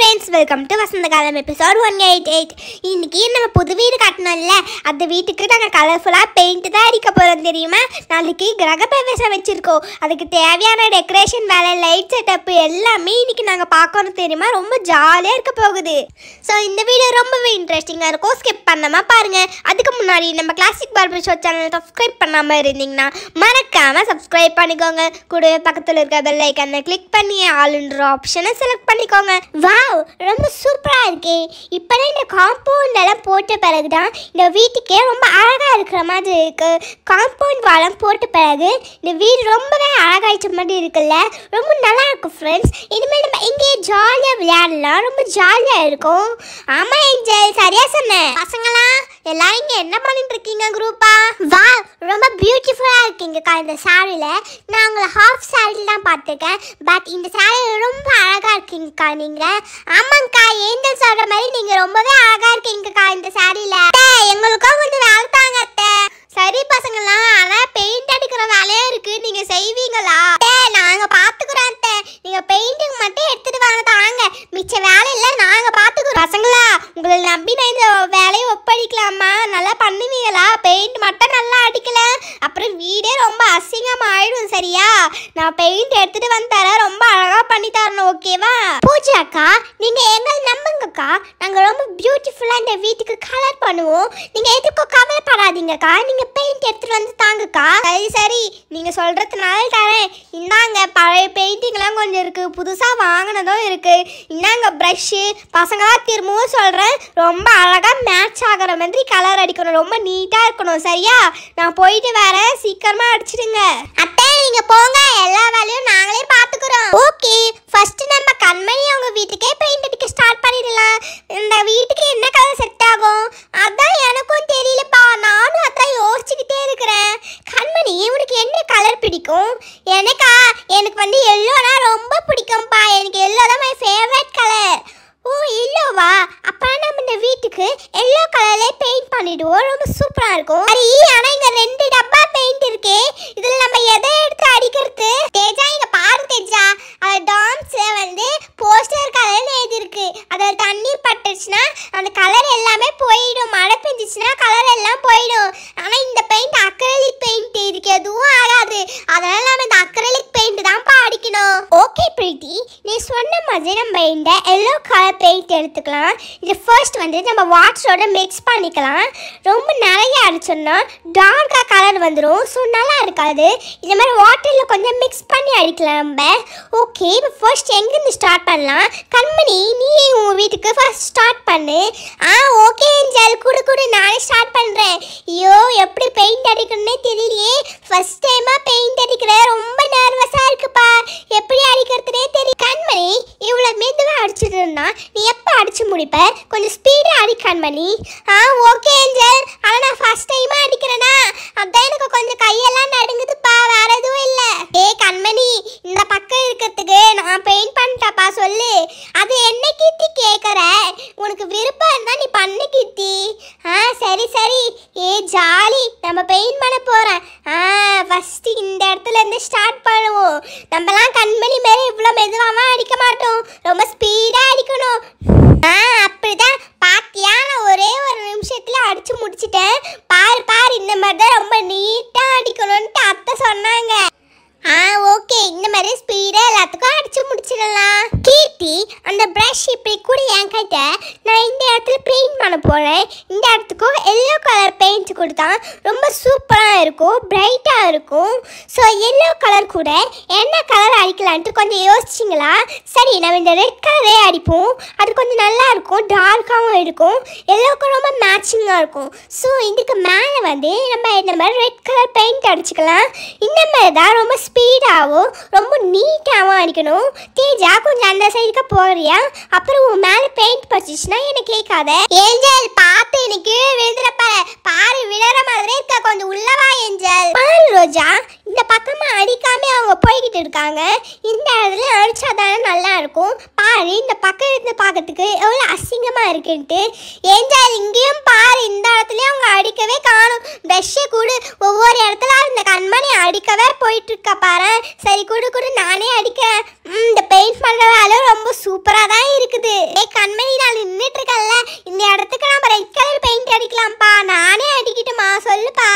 friends welcome to வசந்த காலம் episode one eight eight இன்றைக்கி நம்ம புது வீடு கட்டணும்ல அந்த வீட்டுக்கு நாங்கள் கலர்ஃபுல்லாக பெயிண்ட் தான் அடிக்க போகிறோம் தெரியுமா நாளைக்கு கிரக பிரவேசம் வச்சுருக்கோம் அதுக்கு தேவையான டெக்கரேஷன் வேலை லைட் செட்டப் எல்லாமே இன்றைக்கி நாங்கள் பார்க்கணும் தெரியுமா ரொம்ப ஜாலியாக இருக்க போகுது ஸோ இந்த வீடியோ ரொம்பவே இன்ட்ரெஸ்டிங்காக இருக்கும் ஸ்கிப் பண்ணாமல் பாருங்கள் அதுக்கு முன்னாடி நம்ம classic barber show channel subscribe பண்ணாமல் இருந்தீங்கன்னா மறக்காமல் சப்ஸ்கிரைப் பண்ணிக்கோங்க கூடவே பக்கத்தில் இருக்க பெல் கிளிக் பண்ணி ஆளுன்ற ஆப்ஷனை செலக்ட் பண்ணிக்கோங்க வா வாவ் ரொம்ப சூப்பராக இருக்கே இப்போதான் இந்த இந்த எல்லாம் போட்ட பிறகு தான் இந்த வீட்டுக்கே ரொம்ப அழகாக இருக்கிற மாதிரி இருக்குது காம்பவுண்ட் வாழம் போட்ட பிறகு இந்த வீடு ரொம்பவே அழகாயிச்ச மாதிரி இருக்குல்ல ரொம்ப நல்லா இருக்கும் ஃப்ரெண்ட்ஸ் இனிமேல் நம்ம இங்கேயே ஜாலியாக விளையாடலாம் ரொம்ப ஜாலியாக இருக்கும் ஆமாம் எங்கே சரியாக சொன்னேன் பசங்களாம் எல்லாரும் இங்கே என்ன பண்ணிட்டு இருக்கீங்க குரூப்பா வா ரொம்ப பியூட்டிஃபுல்லாக இருக்கீங்கக்கா இந்த சாரியில் நான் உங்களை ஹாஃப் சாரியில் தான் பார்த்துருக்கேன் பட் இந்த சாரி ரொம்ப அழகாக இருக்கீங்கக்கா நீங்கள் ஆமாங்கக்கா ஏஞ்சல் சொல்கிற மாதிரி நீங்கள் ரொம்பவே அழகாக இருக்கீங்கக்கா இந்த சாரியில் எங்களுக்கும் கொஞ்சம் வேலை தாங்க அத்தை சரி பசங்களா ஆனால் பெயிண்ட் அடிக்கிற வேலையே இருக்குது நீங்கள் செய்வீங்களா நாங்கள் பார்த்துக்குறோம் அத்தை நீங்கள் பண்ணுவோம் நீங்கள் எதுக்கும் கவலைப்படாதீங்கக்கா நீங்கள் பெயிண்ட் எடுத்துகிட்டு வந்து தாங்கக்கா சரி சரி நீங்கள் சொல்கிறதுனால தரேன் இந்தாங்க பழைய பெயிண்டிங்லாம் கொஞ்சம் இருக்குது புதுசாக வாங்கினதும் இருக்குது இந்தாங்க ப்ரஷ்ஷு பசங்களாம் திரும்பவும் சொல்கிறேன் ரொம்ப அழகாக மேட்ச் ஆகிற மாதிரி கலர் அடிக்கணும் ரொம்ப நீட்டாக இருக்கணும் சரியா நான் போயிட்டு வரேன் சீக்கிரமாக அடிச்சிடுங்க அத்தை நீங்கள் போங்க எல்லா வேலையும் நாங்களே பார்த்துக்குறோம் ஓகே ஃபர்ஸ்ட் நம்ம கண்மணி அவங்க வீட்டுக்கே பெயிண்ட் அடிக்க ஸ்டார்ட் பண்ணிடலாம் தேஜா இங்க பாரு தேஜா அந்த டாம்ஸ்ல வந்து போஸ்டர் கலர்னு எழுதியிருக்கு அதில் தண்ணி பட்டுச்சுன்னா அந்த கலர் எல்லாமே போயிடும் மழை பெஞ்சிச்சுன்னா கலர் எல்லாம் போயிடும் ஆனால் இந்த பெயிண்ட் அக்ரலிக் பெயிண்ட் இருக்கு எதுவும் ஆகாது அதனால நம்ம இந்த அக்ரலிக் வாங்கினோம் ஓகே பிரீத்தி நீ சொன்ன மாதிரி நம்ம இந்த எல்லோ கலர் பெயிண்ட் எடுத்துக்கலாம் இது ஃபர்ஸ்ட் வந்து நம்ம வாட்டரோட மிக்ஸ் பண்ணிக்கலாம் ரொம்ப நிறைய அடிச்சோம்னா டார்க்காக கலர் வந்துடும் ஸோ நல்லா இருக்காது இந்த மாதிரி வாட்டரில் கொஞ்சம் மிக்ஸ் பண்ணி அடிக்கலாம் நம்ம ஓகே இப்போ ஃபர்ஸ்ட் எங்கேருந்து ஸ்டார்ட் பண்ணலாம் கண்மணி நீ உன் வீட்டுக்கு ஃபர்ஸ்ட் ஸ்டார்ட் பண்ணு ஆ ஓகே ஏஞ்சல் கூட கூட நானே ஸ்டார்ட் பண்ணுறேன் ஐயோ எப்படி பெயிண்ட் அடிக்கணும்னே தெரியலையே ஃபஸ்ட் டைமாக பெயிண்ட் அடிக்கிற ரொம்ப நர்வஸாக இருக்குப்பா எப்படி அடிக்கிறதுனே தெரியும் கண்மணி இவ்வளோ மெதுவாக அடிச்சுட்டு இருந்தா நீ எப்போ அடிச்சு முடிப்ப கொஞ்சம் ஸ்பீடாக அடி கண்மணி ஆ ஓகே ஏஞ்சல் ஆனால் நான் ஃபர்ஸ்ட் டைமாக அடிக்கிறேனா அதான் எனக்கு கொஞ்சம் கையெல்லாம் நடுங்குதுப்பா வேற எதுவும் இல்லை ஏ கண்மணி இந்த பக்கம் இருக்கிறதுக்கு நான் பெயிண்ட் பண்ணிட்டப்பா சொல்லு அது என்ன கீர்த்தி கேட்குற உனக்கு விருப்பம் இருந்தால் நீ பண்ணு கீர்த்தி ஆ சரி சரி ஏ ஜாலி நம்ம பெயிண்ட் பண்ண போகிறேன் ஆ ஃபஸ்ட்டு இடத்துல இருந்து ஸ்டார்ட் பண்ணுவோம் நம்மலாம் கண்மணி மேலே இவ்வளோ மெதுவாக அடிக்க மாட்டோம் ரொம்ப ஸ்பீடாக அடிக்கணும் ஆ அப்படிதான் பாத்தியா நான் ஒரே ஒரு நிமிஷத்தில் அடித்து முடிச்சிட்டேன் பாரு பாரு இந்த மாதிரி தான் ரொம்ப நீட்டாக அடிக்கணும்ன்ட்டு அத்தை சொன்னாங்க ஆ ஓகே இந்த மாதிரி ஸ்பீடாக எல்லாத்துக்கும் அடிச்சு முடிச்சிடலாம் கீர்த்தி அந்த ப்ரஷ் இப்படி கூட என் கிட்ட நான் இந்த இடத்துல பெயிண்ட் பண்ண போகிறேன் இந்த இடத்துக்கும் எல்லோ கலர் பெயிண்ட் கொடுத்தா ரொம்ப சூப்பராக இருக்கும் பிரைட்டாக இருக்கும் ஸோ எல்லோ கலர் கூட என்ன கலர் அடிக்கலான்ட்டு கொஞ்சம் யோசிச்சிங்களா சரி நம்ம இந்த ரெட் கலரே அடிப்போம் அது கொஞ்சம் நல்லா இருக்கும் டார்க்காகவும் இருக்கும் எல்லோக்கும் ரொம்ப மேட்சிங்காக இருக்கும் ஸோ இதுக்கு மேலே வந்து நம்ம இந்த மாதிரி ரெட் கலர் பெயிண்ட் அடிச்சுக்கலாம் இந்த மாதிரி தான் ரொம்ப ஸ்பீடாகவும் ரொம்ப நீட்டாகவும் அடிக்கணும் தேஜா கொஞ்சம் அந்த சைடுக்கு போறியா அப்புறம் உன் மேலே பெயிண்ட் பச்சிச்சுன்னா எனக்கு கேட்காத ஏஞ்சல் பார்த்து எனக்கு விழுந்துட பாரு விழுற விழற மாதிரி இருக்க கொஞ்சம் உள்ளவா ஏஞ்சல் பாரு ரோஜா இந்த பக்கமாக அடிக்காமல் அவங்க போய்கிட்டு இருக்காங்க இந்த இடத்துல அடித்தா தானே நல்லாயிருக்கும் பாரு இந்த பக்கம் இருந்து பார்க்கறதுக்கு எவ்வளோ அசிங்கமாக இருக்குன்ட்டு ஏஞ்சா இங்கேயும் பாரு இந்த இடத்துலையும் அவங்க அடிக்கவே காணும் பெஷ்ஷை கூடு ஒவ்வொரு இடத்துல இந்த கண்மணி அடிக்கவே போயிட்டுருக்க பாரு சரி கூடு கூட நானே அடிக்கிறேன் இந்த பெயிண்ட் பண்ணுற வேலை ரொம்ப சூப்பராக தான் இருக்குது ஏ கண்மணி நான் நின்றுட்டு இந்த இடத்துக்கு நம்ம ரெட் கலர் பெயிண்ட் அடிக்கலாம்ப்பா நானே அடிக்கிட்டுமா சொல்லுப்பா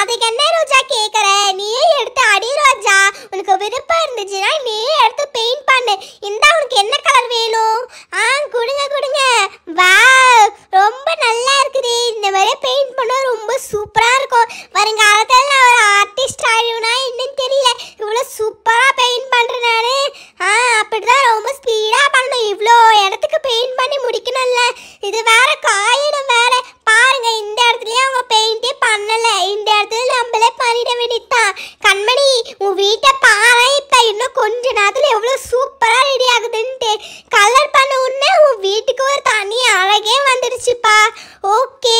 அதுக்கு என்ன ரோஜா கேட்குற நீயே எடுத்து அடி ரோஜா உனக்கு விருப்பம் இருந்துச்சுன்னா நீயே எடுத்து பெயிண்ட் பண்ணு இந்த உனக்கு என்ன கலர் வேணும் ஆ கொடுங்க கொஞ்ச நேரத்தில் எவ்வளோ சூப்பராக ரெடி ஆகுதுன்ட்டு கலர் பண்ண உடனே உன் வீட்டுக்கு ஒரு தனி அழகே வந்துடுச்சுப்பா ஓகே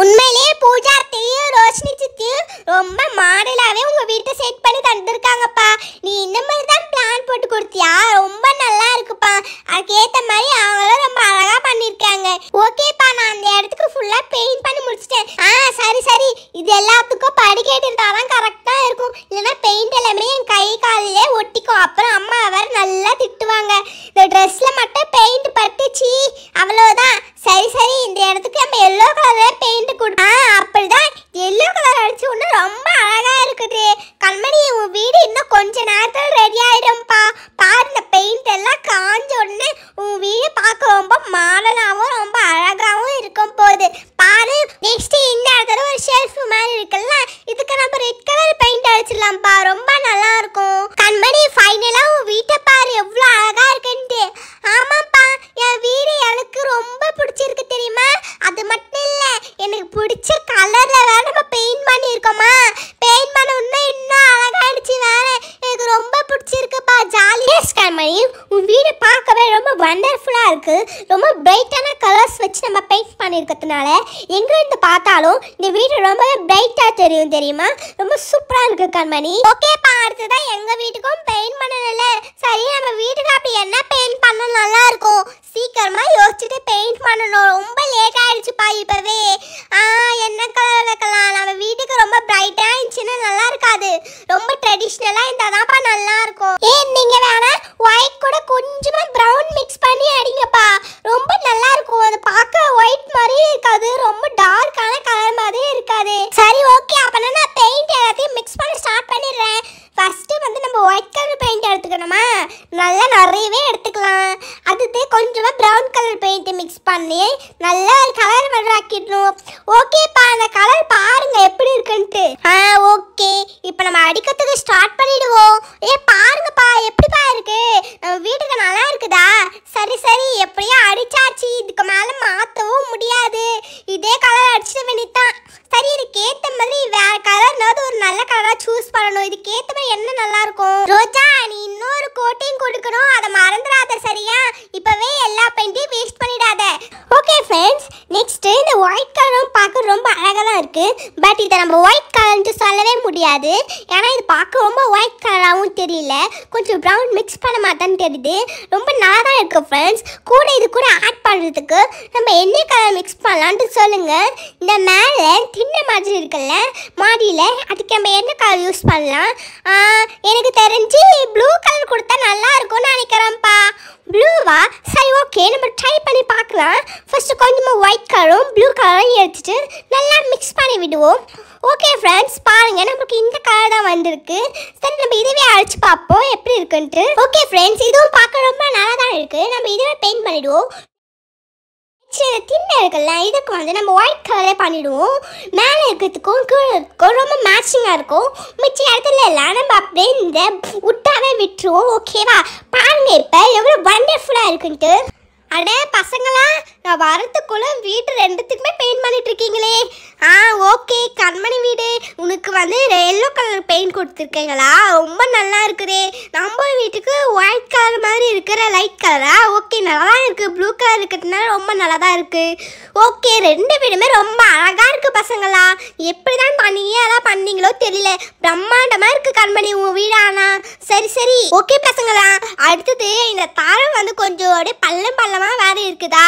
உண்மையிலேயே பூஜா அத்தையும் ரோஷினி சித்தியும் ரொம்ப மாடலாகவே உங்கள் வீட்டை செட் பண்ணி தந்துருக்காங்கப்பா நீ இந்த மாதிரி தான் பிளான் போட்டு கொடுத்தியா ரொம்ப நல்லா இருக்குப்பா அதுக்கேற்ற மாதிரி அவங்களும் ரொம்ப அழகாக பண்ணியிருக்காங்க ஓகேப்பா நான் அந்த இடத்துக்கு ஃபுல்லாக பெயிண்ட் பண்ணி முடிச்சிட்டேன் ஆ சரி சரி இது எல்லாத்துக்கும் படிக்கட்டு இருந்தால் தான் கரெக்டாக இருக்கும் இல்லைன்னா பெயிண்ட் எல்லாமே என் கை காலையே ஒட்டிக்கும் அப்புறம் அம்மா வேறு நல்லா திட்டுவாங்க இந்த ட்ரெஸ்ஸில் மட்டும் இருக்கு ரொம்ப பிரைட்டான கலர்ஸ் வச்சு நம்ம பெயிண்ட் பண்ணியிருக்கிறதுனால எங்கேருந்து பார்த்தாலும் இந்த வீடு ரொம்பவே பிரைட்டா தெரியும் தெரியுமா ரொம்ப சூப்பராக இருக்கு கண்மணி ஓகேப்பா அடுத்ததான் எங்கள் வீட்டுக்கும் பெயிண்ட் பண்ணணும்ல சரி நம்ம வீட்டுக்கு அப்படி என்ன பெயிண்ட் பண்ண நல்லா இருக்கும் சீக்கிரமாக யோசிச்சுட்டு பெயிண்ட் பண்ணணும் ரொம்ப லேட் ஆகிடுச்சுப்பா இப்பவே என்ன கலர் வைக்கலாம் நம்ம வீட்டுக்கு ரொம்ப பிரைட்டா இருந்துச்சுன்னா நல்லா இருக்காது ரொம்ப ட்ரெடிஷ்னலாக இருந்தால் தான்ப்பா நல்லா இருக்கும் ஏன் நீங்க வேணா ஒயிட் கூட கொஞ்சமாக ப்ரௌன் மிக்ஸ் பண்ணி அடிங்கப்பா ரொம்ப நல்லா இருக்கும் அது பார்க்க ஒயிட் மாதிரியே இருக்காது ரொம்ப டார்க்கான கலர் மாதிரி இருக்காது சரி ஓகே அப்போனா நான் பெயிண்ட் எல்லாத்தையும் மிக்ஸ் பண்ண ஸ்டார்ட் பண்ணிடுறேன் ஃபஸ்ட்டு வந்து நம்ம ஒயிட் கலர் பெயிண்ட் எடுத்துக்கணுமா நல்லா நிறையவே எடுத்துக்கலாம் அடுத்து கொஞ்சமாக ப்ரௌன் கலர் பெயிண்ட்டு மிக்ஸ் பண்ணி நல்லா கலர் மாதிரி ஓகேப்பா அந்த கலர் பாருங்க எப்படி இருக்குன்ட்டு ஆ ஓகே இப்போ நம்ம அடிக்கிறதுக்கு ஸ்டார்ட் பண்ணிடுவோம் ஏ பாருங்கப்பா எப்படிப்பா இருக்கு நம்ம வீட்டுக்கு நல்லா இருக்குதா சரி சரி எப்படியோ அடிச்சாச்சு இது இதுக்கு மேலே மாற்றவும் முடியாது இதே கலர் அடிச்சிட வேண்டியதான் சரி இதுக்கேற்ற மாதிரி வேற கலர்னாவது ஒரு நல்ல கலராக சூஸ் பண்ணணும் இதுக்கேற்ற மாதிரி என்ன நல்லாயிருக்கும் ரோஜா நீ இன்னொரு கோட்டையும் கொடுக்கணும் அதை மறந்துடாத சரியா இப்போவே எல்லா பெயிண்டையும் வேஸ்ட் பண்ணிடாத ஓகே ஃப்ரெண்ட்ஸ் நெக்ஸ்ட்டு இந்த ஒயிட் கலரும் பார்க்க ரொம்ப அழகாக தான் இருக்குது பட் இதை நம்ம ஒயிட் கலர்ன்ட்டு சொல்லவே முடியாது ஏன்னா இது பார்க்க ரொம்ப ஒயிட் கலராகவும் தெரியல கொஞ்சம் ப்ரௌன் மிக்ஸ் பண்ண மாதிரி தான் தெரியுது ரொம்ப நல்லா தான் இருக்குது ஃப்ரெண்ட்ஸ் கூட இது கூட ஆட் பண்ணுறதுக்கு நம்ம என்ன கலர் மிக்ஸ் பண்ணலான்ட்டு சொல்லுங்கள் இந்த மேலே தின்ன மாதிரி இருக்குல்ல மாடியில் அதுக்கு நம்ம என்ன கலர் யூஸ் பண்ணலாம் எனக்கு தெரிஞ்சு ப்ளூ கலர் கொடுத்தா நல்லா இருக்கும்னு நினைக்கிறேன்ப்பா ப்ளூவா சரி ஓகே நம்ம ட்ரை பண்ணி பார்க்கலாம் ஃபஸ்ட்டு கொஞ்சமாக ஒயிட் கலரும் ப்ளூ கலரும் எடுத்துட்டு நல்லா மிக்ஸ் பண்ணி விடுவோம் ஓகே ஃப்ரெண்ட்ஸ் பாருங்கள் நமக்கு இந்த கலர் தான் வந்திருக்கு சரி நம்ம இதுவே அழைச்சி பார்ப்போம் எப்படி இருக்குன்ட்டு ஓகே ஃப்ரெண்ட்ஸ் இதுவும் பார்க்க ரொம்ப நல்லா தான் இருக்குது நம்ம இதுவே பெயிண்ட் பண்ணிவிடுவோம் சின்ன திண்ணை இருக்குல்ல இதுக்கு வந்து நம்ம ஒயிட் கலரே பண்ணிவிடுவோம் மேலே இருக்கிறதுக்கும் கீழே இருக்கும் ரொம்ப மேட்சிங்காக இருக்கும் மிச்ச இடத்துல எல்லாம் நம்ம அப்படியே இந்த விட்டாவே விட்டுருவோம் ஓகேவா பாருங்கள் இப்போ எவ்வளோ வண்டர்ஃபுல்லாக இருக்குன்ட்டு அடே பசங்களா நான் வரத்துக்குள்ளே வீட்டு ரெண்டுத்துக்குமே பெயிண்ட் பண்ணிட்டு இருக்கீங்களே ஆ ஓகே கண்மணி வீடு உனக்கு வந்து எல்லோ கலர் பெயிண்ட் கொடுத்துருக்கீங்களா ரொம்ப நல்லா இருக்குதே நம்ம வீட்டுக்கு ஒயிட் கலர் மாதிரி இருக்கிற லைட் கலரா ஓகே நல்லா தான் இருக்குது ப்ளூ கலர் இருக்கிறதுனால ரொம்ப நல்லா தான் இருக்குது ஓகே ரெண்டு வீடுமே ரொம்ப அழகாக இருக்குது பசங்களா எப்படி தான் பண்ணியே அதான் பண்ணீங்களோ தெரியல பிரம்மாண்டமாக இருக்குது கண்மணி உங்கள் வீடு ஆனால் சரி சரி ஓகே பசங்களா அடுத்தது இந்த தரம் வந்து கொஞ்சம் அப்படியே பள்ளம் பள்ளமாக வேறு இருக்குதா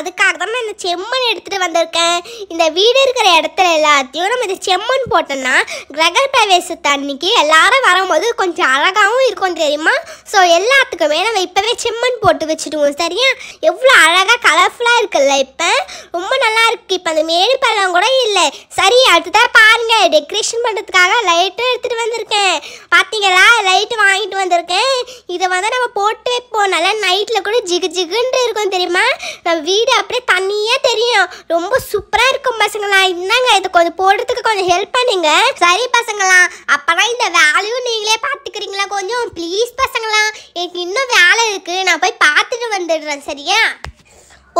அதுக்காக தான் நான் இந்த செம்மண் எடுத்துகிட்டு வந்திருக்கேன் இந்த வீடு இருக்கிற இடத்துல எல்லாத்தையும் நம்ம இது செம்மண் போட்டோம்னா கிரக பிரவேச அன்னைக்கு எல்லாரும் வரும்போது கொஞ்சம் அழகாகவும் இருக்கும் தெரியுமா ஸோ எல்லாத்துக்குமே நம்ம இப்போவே செம்மண் போட்டு வச்சுடுவோம் சரியா எவ்வளோ அழகாக கலர்ஃபுல்லாக இருக்குல்ல இப்போ ரொம்ப நல்லா இருக்குது இப்போ அந்த மேடு பழம் கூட இல்லை சரி அடுத்ததான் பாருங்கள் டெக்கரேஷன் பண்ணுறதுக்காக லைட்டும் எடுத்துகிட்டு வந்திருக்கேன் பார்த்தீங்களா லைட்டு வாங்கிட்டு வந்திருக்கேன் இதை வந்து நம்ம போட்டு வைப்போம் நல்லா நைட்டில் கூட ஜிகு ஜிகுன்ற இருக்கும் தெரியுமா நம்ம வீடு அப்படியே தண்ணியே தெரியும் ரொம்ப சூப்பராக இருக்கும் பசங்களா என்னங்க இது கொஞ்சம் போடுறதுக்கு கொஞ்சம் ஹெல்ப் பண்ணுங்க சரி பசங்களா அப்போனா இந்த வேலையும் நீங்களே பார்த்துக்கிறீங்களா கொஞ்சம் ப்ளீஸ் பசங்களா எனக்கு இன்னும் வேலை இருக்குது நான் போய் பார்த்துட்டு வந்துடுறேன் சரியா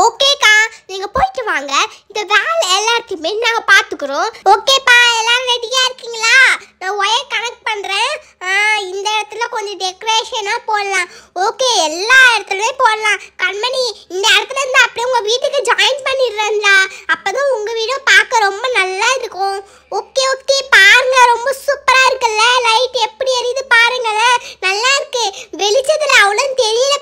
ஓகேக்கா வாங்க இந்த வேலை எல்லாத்தையுமே நாங்கள் பார்த்துக்குறோம் ஓகேப்பா எல்லாம் ரெடியாக இருக்கீங்களா நான் ஒயர் கனெக்ட் பண்ணுறேன் இந்த இடத்துல கொஞ்சம் டெக்கரேஷனாக போடலாம் ஓகே எல்லா இடத்துலையும் போடலாம் கண்மணி இந்த இடத்துல இருந்து அப்படியே உங்கள் வீட்டுக்கு ஜாயின் பண்ணிடுறேன்டா அப்போ தான் உங்கள் வீடும் பார்க்க ரொம்ப நல்லா இருக்கும் ஓகே ஓகே பாருங்க ரொம்ப சூப்பராக இருக்குல்ல லைட் எப்படி எரியுது பாருங்களேன் நல்லா இருக்கு வெளிச்சத்தில் அவ்வளோ தெரியல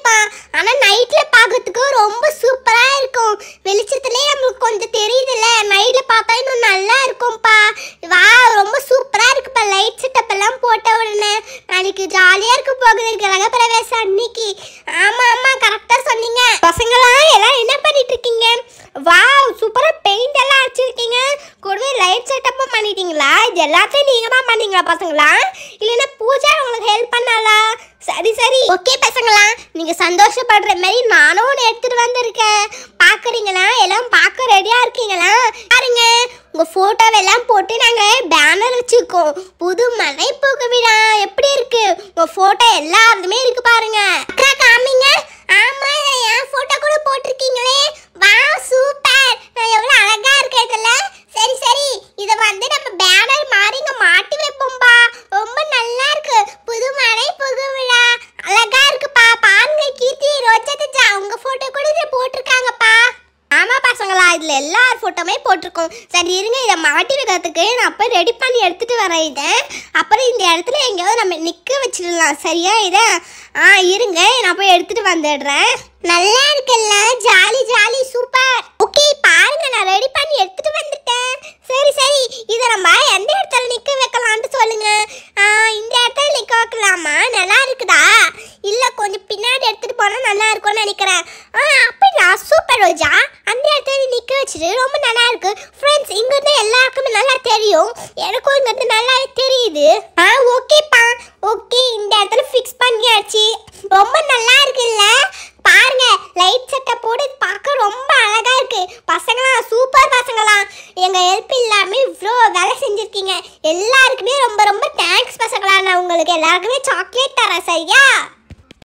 மாட்டிக்கிட்டீங்களா இது எல்லாத்தையும் நீங்க தான் பண்ணீங்களா பசங்களா இல்லைன்னா பூஜா உங்களுக்கு ஹெல்ப் பண்ணாளா சரி சரி ஓகே பசங்களா நீங்க சந்தோஷப்படுற மாதிரி நானும் ஒன்று எடுத்துட்டு வந்திருக்கேன் பாக்குறீங்களா எல்லாம் பார்க்க ரெடியா இருக்கீங்களா பாருங்க உங்கள் ஃபோட்டோவெல்லாம் போட்டு நாங்க பேனர் வச்சிருக்கோம் புது மனை போக எப்படி இருக்கு உங்க போட்டோ எல்லாருமே இருக்கு பாருங்க அக்கா காமிங்க ஆமா என் நடுவில் எங்கேயாவது நம்ம நிற்க வச்சிடலாம் சரியா இதை ஆ இருங்க நான் போய் எடுத்துகிட்டு வந்துடுறேன் நல்லா இருக்குல்ல ஜாலி ஜாலி சூப்பர் ஓகே பாருங்க நான் ரெடி பண்ணி எடுத்துட்டு வந்துட்டேன் சரி சரி இதை நம்ம எந்த இடத்துல நிற்க வைக்கலாம்னு சொல்லுங்க இந்த இடத்துல நிற்க வைக்கலாமா நல்லா இருக்குதா இல்லை கொஞ்சம் பின்னாடி எடுத்துட்டு போனால் நல்லா இருக்கும்னு நினைக்கிறேன் ஆ அப்படியா சூப்பர் ரோஜா அந்த இடத்துல நிற்க வச்சுட்டு ரொம்ப நல்லா இருக்கு ஃப்ரெண்ட்ஸ் இங்கிருந்து எல்லாருக்குமே நல்லா தெரியும் எனக்கும் இங்கிருந்து நல்லா தெரியுது ஆ ஓகேப்பா ஓகே இந்த இடத்துல ஃபிக்ஸ் பண்ணியாச்சு ரொம்ப நல்லா இருக்குல்ல பாருங்க லைட் செட்டை போட்டு பார்க்க ரொம்ப அழகா இருக்கு பசங்களா சூப்பர் பசங்களா எங்க ஹெல்ப் இல்லாம இவ்வளோ வேலை செஞ்சிருக்கீங்க எல்லாருக்குமே ரொம்ப ரொம்ப தேங்க்ஸ் பசங்களா நான் உங்களுக்கு எல்லாருக்குமே சாக்லேட் தரேன் சரியா